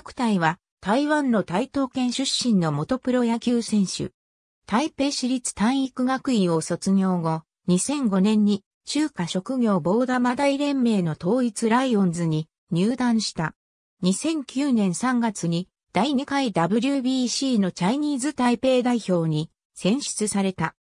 各隊は台湾の台東県出身の元プロ野球選手。台北市立体育学院を卒業後、2005年に中華職業棒玉大連盟の統一ライオンズに入団した。2009年3月に第2回 WBC のチャイニーズ台北代表に選出された。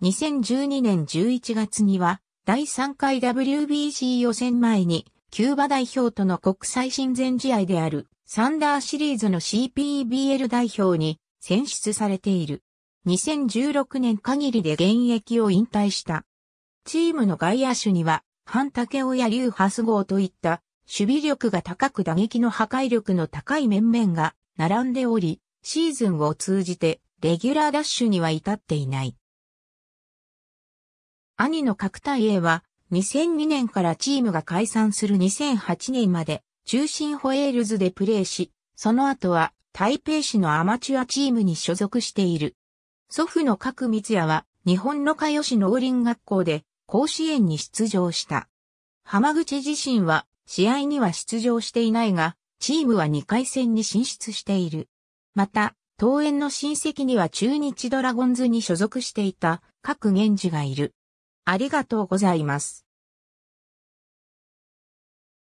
2012年11月には第3回 WBC 予選前にキューバ代表との国際親善試合であるサンダーシリーズの CPBL 代表に選出されている。2016年限りで現役を引退した。チームの外野手には、ハンタケオやリューハスゴーといった守備力が高く打撃の破壊力の高い面々が並んでおり、シーズンを通じてレギュラーダッシュには至っていない。兄の角田 a は2002年からチームが解散する2008年まで中心ホエールズでプレーし、その後は台北市のアマチュアチームに所属している。祖父の角光也は日本の加吉農林学校で甲子園に出場した。浜口自身は試合には出場していないが、チームは2回戦に進出している。また、当園の親戚には中日ドラゴンズに所属していた各源氏がいる。ありがとうございます。